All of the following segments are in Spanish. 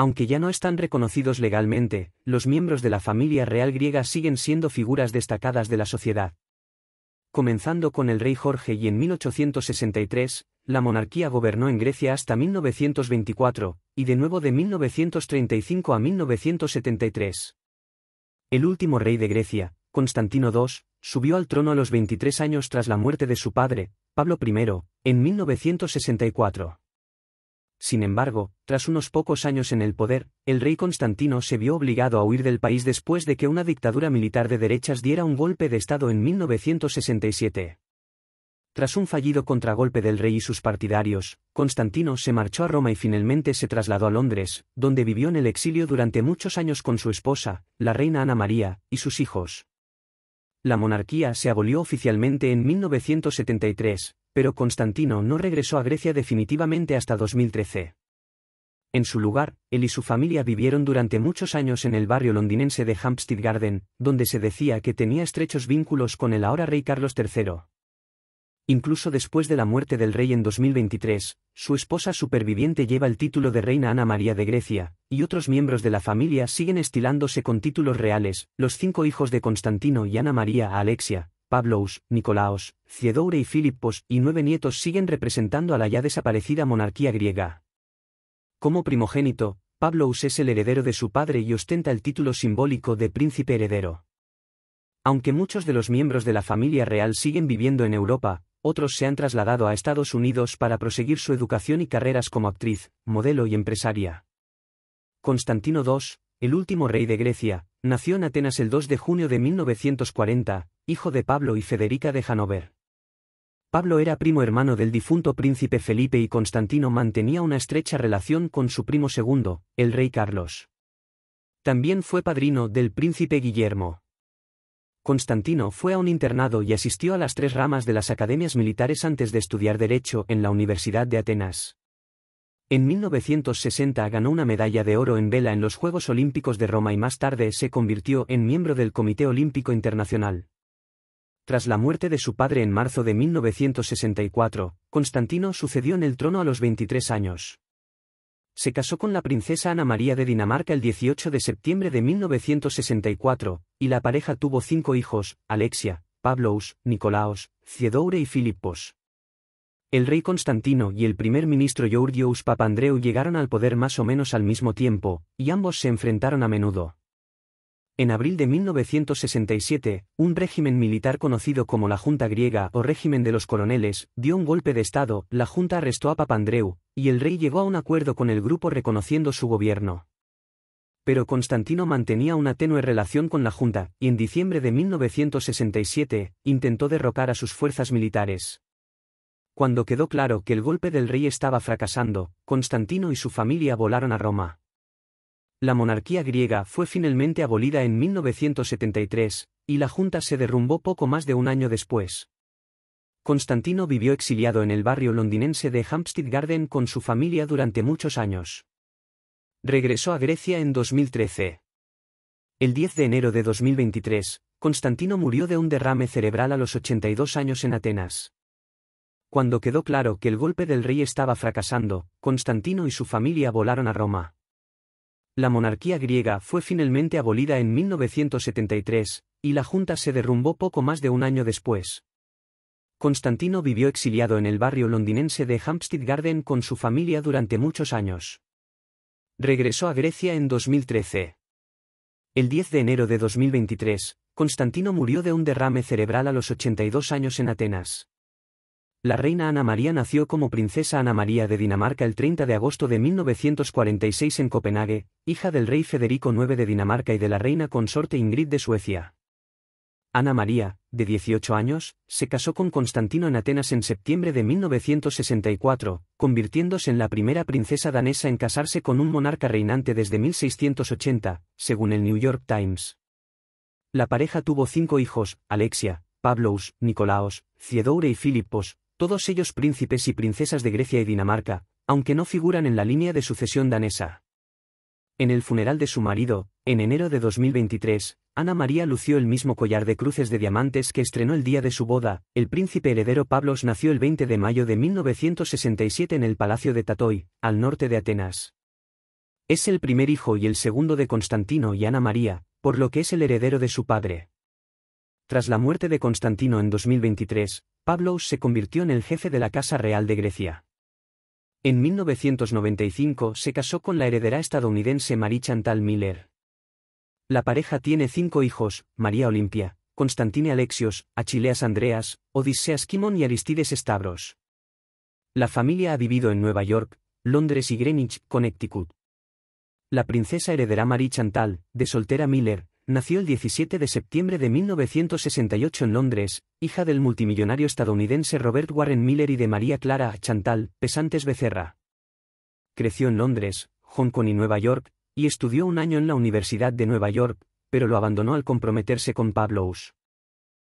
Aunque ya no están reconocidos legalmente, los miembros de la familia real griega siguen siendo figuras destacadas de la sociedad. Comenzando con el rey Jorge y en 1863, la monarquía gobernó en Grecia hasta 1924, y de nuevo de 1935 a 1973. El último rey de Grecia, Constantino II, subió al trono a los 23 años tras la muerte de su padre, Pablo I, en 1964. Sin embargo, tras unos pocos años en el poder, el rey Constantino se vio obligado a huir del país después de que una dictadura militar de derechas diera un golpe de Estado en 1967. Tras un fallido contragolpe del rey y sus partidarios, Constantino se marchó a Roma y finalmente se trasladó a Londres, donde vivió en el exilio durante muchos años con su esposa, la reina Ana María, y sus hijos. La monarquía se abolió oficialmente en 1973, pero Constantino no regresó a Grecia definitivamente hasta 2013. En su lugar, él y su familia vivieron durante muchos años en el barrio londinense de Hampstead Garden, donde se decía que tenía estrechos vínculos con el ahora rey Carlos III. Incluso después de la muerte del rey en 2023, su esposa superviviente lleva el título de reina Ana María de Grecia, y otros miembros de la familia siguen estilándose con títulos reales, los cinco hijos de Constantino y Ana María a Alexia, Pablous, Nicolaos, Ciedoure y Filipos y nueve nietos siguen representando a la ya desaparecida monarquía griega. Como primogénito, Pablous es el heredero de su padre y ostenta el título simbólico de príncipe heredero. Aunque muchos de los miembros de la familia real siguen viviendo en Europa, otros se han trasladado a Estados Unidos para proseguir su educación y carreras como actriz, modelo y empresaria. Constantino II, el último rey de Grecia, Nació en Atenas el 2 de junio de 1940, hijo de Pablo y Federica de Hanover. Pablo era primo hermano del difunto príncipe Felipe y Constantino mantenía una estrecha relación con su primo segundo, el rey Carlos. También fue padrino del príncipe Guillermo. Constantino fue a un internado y asistió a las tres ramas de las academias militares antes de estudiar Derecho en la Universidad de Atenas. En 1960 ganó una medalla de oro en vela en los Juegos Olímpicos de Roma y más tarde se convirtió en miembro del Comité Olímpico Internacional. Tras la muerte de su padre en marzo de 1964, Constantino sucedió en el trono a los 23 años. Se casó con la princesa Ana María de Dinamarca el 18 de septiembre de 1964, y la pareja tuvo cinco hijos, Alexia, Pablous, Nicolaos, Ciedoure y Filippos. El rey Constantino y el primer ministro Georgios Papandreou llegaron al poder más o menos al mismo tiempo, y ambos se enfrentaron a menudo. En abril de 1967, un régimen militar conocido como la Junta Griega o régimen de los coroneles dio un golpe de Estado, la Junta arrestó a Papandreou, y el rey llegó a un acuerdo con el grupo reconociendo su gobierno. Pero Constantino mantenía una tenue relación con la Junta, y en diciembre de 1967, intentó derrocar a sus fuerzas militares. Cuando quedó claro que el golpe del rey estaba fracasando, Constantino y su familia volaron a Roma. La monarquía griega fue finalmente abolida en 1973, y la Junta se derrumbó poco más de un año después. Constantino vivió exiliado en el barrio londinense de Hampstead Garden con su familia durante muchos años. Regresó a Grecia en 2013. El 10 de enero de 2023, Constantino murió de un derrame cerebral a los 82 años en Atenas. Cuando quedó claro que el golpe del rey estaba fracasando, Constantino y su familia volaron a Roma. La monarquía griega fue finalmente abolida en 1973, y la junta se derrumbó poco más de un año después. Constantino vivió exiliado en el barrio londinense de Hampstead Garden con su familia durante muchos años. Regresó a Grecia en 2013. El 10 de enero de 2023, Constantino murió de un derrame cerebral a los 82 años en Atenas. La reina Ana María nació como princesa Ana María de Dinamarca el 30 de agosto de 1946 en Copenhague, hija del rey Federico IX de Dinamarca y de la reina consorte Ingrid de Suecia. Ana María, de 18 años, se casó con Constantino en Atenas en septiembre de 1964, convirtiéndose en la primera princesa danesa en casarse con un monarca reinante desde 1680, según el New York Times. La pareja tuvo cinco hijos, Alexia, Pablous, Nicolaos, Ciedoure y Filipos, todos ellos príncipes y princesas de Grecia y Dinamarca, aunque no figuran en la línea de sucesión danesa. En el funeral de su marido, en enero de 2023, Ana María lució el mismo collar de cruces de diamantes que estrenó el día de su boda. El príncipe heredero Pablos nació el 20 de mayo de 1967 en el Palacio de Tatoy, al norte de Atenas. Es el primer hijo y el segundo de Constantino y Ana María, por lo que es el heredero de su padre. Tras la muerte de Constantino en 2023, Pablo se convirtió en el jefe de la Casa Real de Grecia. En 1995 se casó con la heredera estadounidense Marie Chantal Miller. La pareja tiene cinco hijos, María Olimpia, Constantine Alexios, Achilleas Andreas, Odiseas Kimon y Aristides Stavros. La familia ha vivido en Nueva York, Londres y Greenwich, Connecticut. La princesa heredera Marie Chantal, de soltera Miller, nació el 17 de septiembre de 1968 en Londres, hija del multimillonario estadounidense Robert Warren Miller y de María Clara Chantal Pesantes Becerra. Creció en Londres, Hong Kong y Nueva York, y estudió un año en la Universidad de Nueva York, pero lo abandonó al comprometerse con Pablo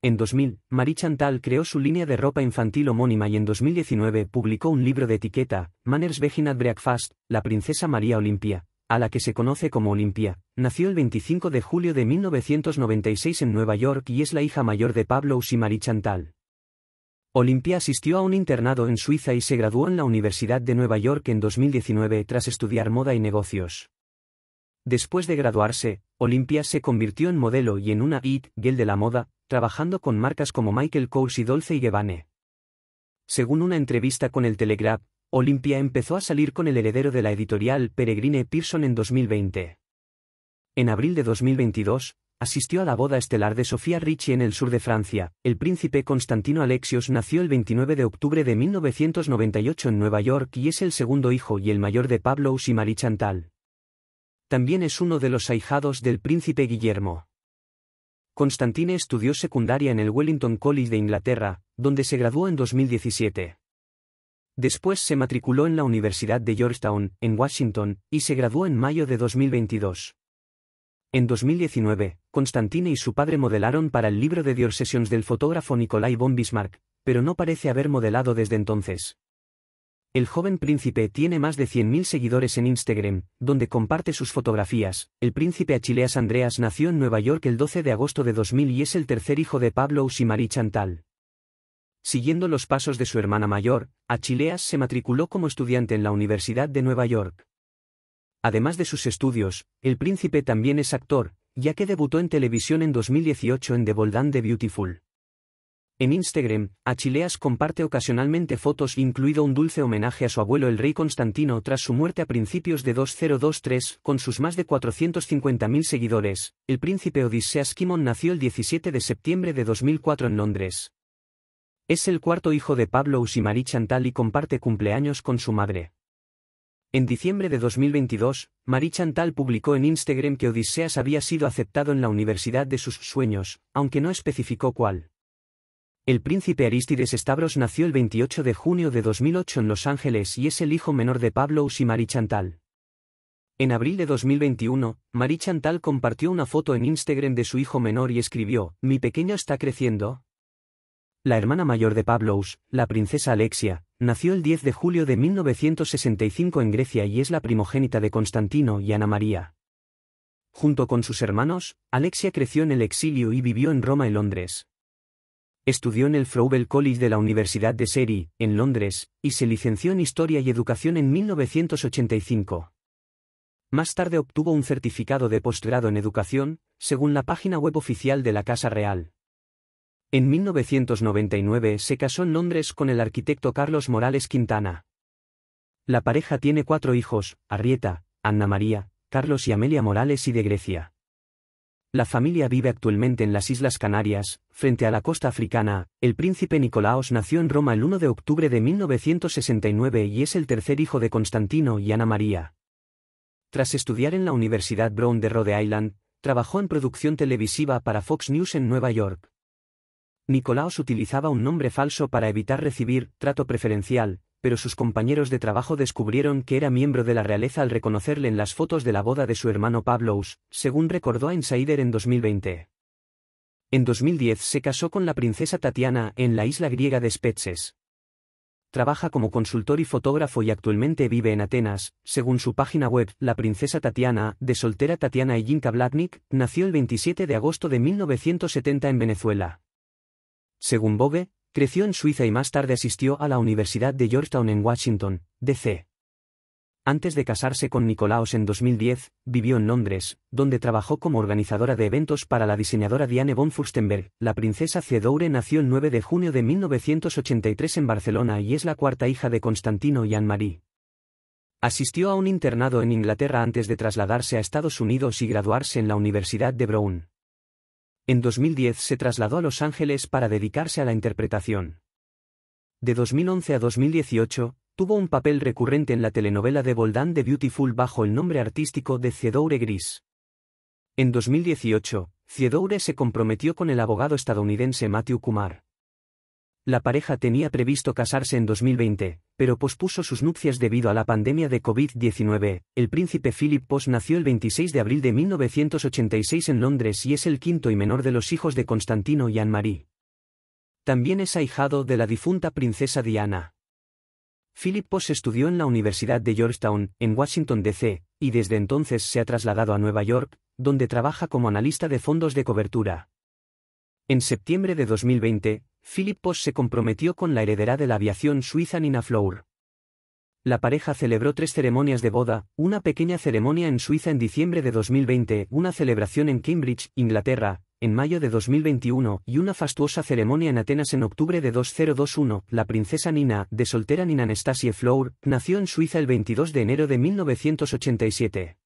En 2000, Marie Chantal creó su línea de ropa infantil homónima y en 2019 publicó un libro de etiqueta, Manners Vegin Breakfast, La Princesa María Olimpia, a la que se conoce como Olimpia, nació el 25 de julio de 1996 en Nueva York y es la hija mayor de Pablo Usimari Chantal. Olimpia asistió a un internado en Suiza y se graduó en la Universidad de Nueva York en 2019 tras estudiar moda y negocios. Después de graduarse, Olimpia se convirtió en modelo y en una it girl de la moda, trabajando con marcas como Michael Kors y Dolce y Según una entrevista con el Telegraph, Olimpia empezó a salir con el heredero de la editorial Peregrine Pearson en 2020. En abril de 2022, asistió a la boda estelar de Sofía Ricci en el sur de Francia. El príncipe Constantino Alexios nació el 29 de octubre de 1998 en Nueva York y es el segundo hijo y el mayor de Pablo y Marie Chantal. También es uno de los ahijados del príncipe Guillermo. Constantine estudió secundaria en el Wellington College de Inglaterra, donde se graduó en 2017. Después se matriculó en la Universidad de Georgetown, en Washington, y se graduó en mayo de 2022. En 2019, Constantine y su padre modelaron para el libro de Dior Sessions del fotógrafo Nicolai von Bismarck, pero no parece haber modelado desde entonces. El joven príncipe tiene más de 100.000 seguidores en Instagram, donde comparte sus fotografías. El príncipe Achilleas Andreas nació en Nueva York el 12 de agosto de 2000 y es el tercer hijo de Pablo y Chantal. Siguiendo los pasos de su hermana mayor, Achilleas se matriculó como estudiante en la Universidad de Nueva York. Además de sus estudios, el príncipe también es actor, ya que debutó en televisión en 2018 en The and The Beautiful. En Instagram, Achilleas comparte ocasionalmente fotos, incluido un dulce homenaje a su abuelo el rey Constantino tras su muerte a principios de 2023, con sus más de 450.000 seguidores. El príncipe Odiseas Kimon nació el 17 de septiembre de 2004 en Londres. Es el cuarto hijo de Pablo Usimari Chantal y comparte cumpleaños con su madre. En diciembre de 2022, Marie Chantal publicó en Instagram que Odiseas había sido aceptado en la universidad de sus sueños, aunque no especificó cuál. El príncipe Aristides Stavros nació el 28 de junio de 2008 en Los Ángeles y es el hijo menor de Pablo y Chantal. En abril de 2021, Marie Chantal compartió una foto en Instagram de su hijo menor y escribió, Mi pequeño está creciendo, la hermana mayor de Pavlos, la princesa Alexia, nació el 10 de julio de 1965 en Grecia y es la primogénita de Constantino y Ana María. Junto con sus hermanos, Alexia creció en el exilio y vivió en Roma y Londres. Estudió en el Froebel College de la Universidad de Surrey, en Londres, y se licenció en Historia y Educación en 1985. Más tarde obtuvo un certificado de postgrado en Educación, según la página web oficial de la Casa Real. En 1999 se casó en Londres con el arquitecto Carlos Morales Quintana. La pareja tiene cuatro hijos, Arrieta, Ana María, Carlos y Amelia Morales y de Grecia. La familia vive actualmente en las Islas Canarias, frente a la costa africana. El príncipe Nicolaos nació en Roma el 1 de octubre de 1969 y es el tercer hijo de Constantino y Ana María. Tras estudiar en la Universidad Brown de Rhode Island, trabajó en producción televisiva para Fox News en Nueva York. Nicolaos utilizaba un nombre falso para evitar recibir trato preferencial, pero sus compañeros de trabajo descubrieron que era miembro de la realeza al reconocerle en las fotos de la boda de su hermano Pavlos, según recordó a Insider en 2020. En 2010 se casó con la princesa Tatiana en la isla griega de Spetses. Trabaja como consultor y fotógrafo y actualmente vive en Atenas, según su página web, la princesa Tatiana, de soltera Tatiana Ejinka Blatnik, nació el 27 de agosto de 1970 en Venezuela. Según Bogue, creció en Suiza y más tarde asistió a la Universidad de Georgetown en Washington, D.C. Antes de casarse con Nicolaos en 2010, vivió en Londres, donde trabajó como organizadora de eventos para la diseñadora Diane von Furstenberg. La princesa Cedoure nació el 9 de junio de 1983 en Barcelona y es la cuarta hija de Constantino y Anne-Marie. Asistió a un internado en Inglaterra antes de trasladarse a Estados Unidos y graduarse en la Universidad de Brown. En 2010 se trasladó a Los Ángeles para dedicarse a la interpretación. De 2011 a 2018, tuvo un papel recurrente en la telenovela de Boldán de Beautiful bajo el nombre artístico de cedoure Gris. En 2018, cedoure se comprometió con el abogado estadounidense Matthew Kumar. La pareja tenía previsto casarse en 2020, pero pospuso sus nupcias debido a la pandemia de COVID-19. El príncipe Philip Post nació el 26 de abril de 1986 en Londres y es el quinto y menor de los hijos de Constantino y Anne-Marie. También es ahijado de la difunta princesa Diana. Philip Post estudió en la Universidad de Georgetown, en Washington, D.C., y desde entonces se ha trasladado a Nueva York, donde trabaja como analista de fondos de cobertura. En septiembre de 2020, Philippos se comprometió con la heredera de la aviación suiza Nina Flour. La pareja celebró tres ceremonias de boda, una pequeña ceremonia en Suiza en diciembre de 2020, una celebración en Cambridge, Inglaterra, en mayo de 2021 y una fastuosa ceremonia en Atenas en octubre de 2021. La princesa Nina, de soltera Nina Anastasie Flour, nació en Suiza el 22 de enero de 1987.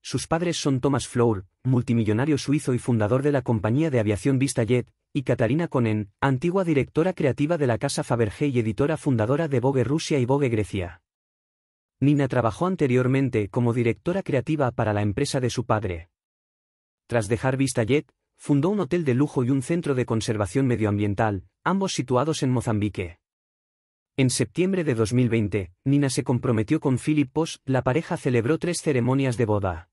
Sus padres son Thomas Flour, multimillonario suizo y fundador de la compañía de aviación VistaJet, y Catarina Conen, antigua directora creativa de la Casa Fabergé y editora fundadora de Vogue Rusia y Vogue Grecia. Nina trabajó anteriormente como directora creativa para la empresa de su padre. Tras dejar Vistajet, fundó un hotel de lujo y un centro de conservación medioambiental, ambos situados en Mozambique. En septiembre de 2020, Nina se comprometió con Philip la pareja celebró tres ceremonias de boda.